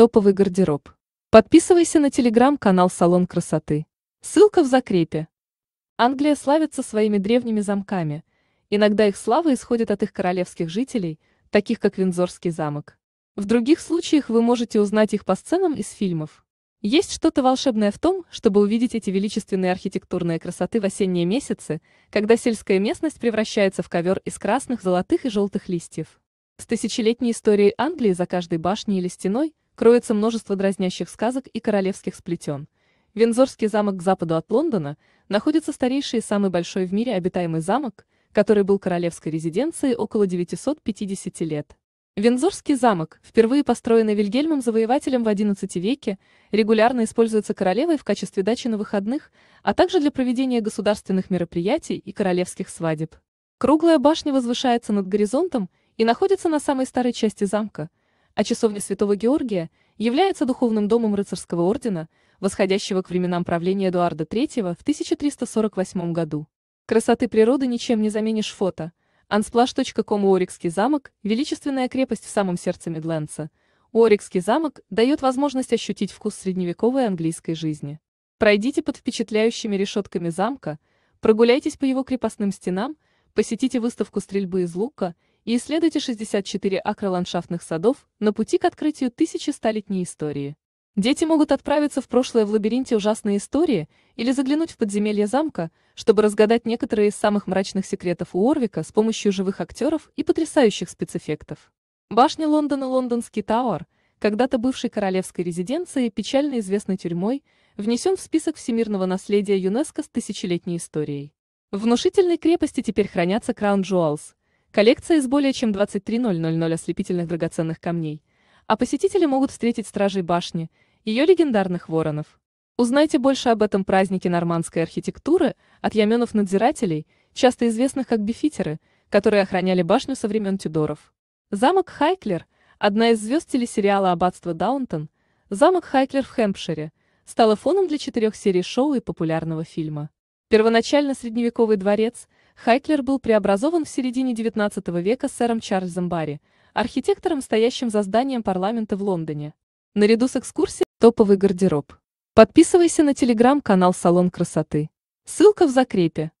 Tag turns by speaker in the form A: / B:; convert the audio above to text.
A: Топовый гардероб. Подписывайся на телеграм-канал «Салон красоты». Ссылка в закрепе. Англия славится своими древними замками. Иногда их слава исходит от их королевских жителей, таких как Винзорский замок. В других случаях вы можете узнать их по сценам из фильмов. Есть что-то волшебное в том, чтобы увидеть эти величественные архитектурные красоты в осенние месяцы, когда сельская местность превращается в ковер из красных, золотых и желтых листьев. С тысячелетней историей Англии за каждой башней или стеной кроется множество дразнящих сказок и королевских сплетен. Вензорский замок к западу от Лондона находится старейший и самый большой в мире обитаемый замок, который был королевской резиденцией около 950 лет. Вензорский замок, впервые построенный Вильгельмом Завоевателем в XI веке, регулярно используется королевой в качестве дачи на выходных, а также для проведения государственных мероприятий и королевских свадеб. Круглая башня возвышается над горизонтом и находится на самой старой части замка – а часовня Святого Георгия является духовным домом рыцарского ордена, восходящего к временам правления Эдуарда III в 1348 году. Красоты природы ничем не заменишь фото. Unsplash.com Уорикский замок – величественная крепость в самом сердце Мидлендса. Уорикский замок дает возможность ощутить вкус средневековой английской жизни. Пройдите под впечатляющими решетками замка, прогуляйтесь по его крепостным стенам, посетите выставку стрельбы из лука – и исследуйте 64 акра ландшафтных садов на пути к открытию тысячестолетней истории. Дети могут отправиться в прошлое в лабиринте ужасной истории или заглянуть в подземелье замка, чтобы разгадать некоторые из самых мрачных секретов Уорвика с помощью живых актеров и потрясающих спецэффектов. Башня Лондона Лондонский Тауэр, когда-то бывшей королевской резиденцией, печально известной тюрьмой, внесен в список всемирного наследия ЮНЕСКО с тысячелетней историей. В внушительной крепости теперь хранятся Краун Джуалс, Коллекция из более чем 23 ослепительных драгоценных камней. А посетители могут встретить стражей башни, ее легендарных воронов. Узнайте больше об этом празднике нормандской архитектуры от яменов-надзирателей, часто известных как бифитеры, которые охраняли башню со времен Тюдоров. Замок Хайклер, одна из звезд телесериала «Аббатство Даунтон», замок Хайклер в Хэмпшире, стала фоном для четырех серий шоу и популярного фильма. Первоначально средневековый дворец – Хайклер был преобразован в середине XIX века сэром Чарльзом Барри, архитектором, стоящим за зданием парламента в Лондоне. Наряду с экскурсией топовый гардероб. Подписывайся на телеграм-канал «Салон красоты». Ссылка в закрепе.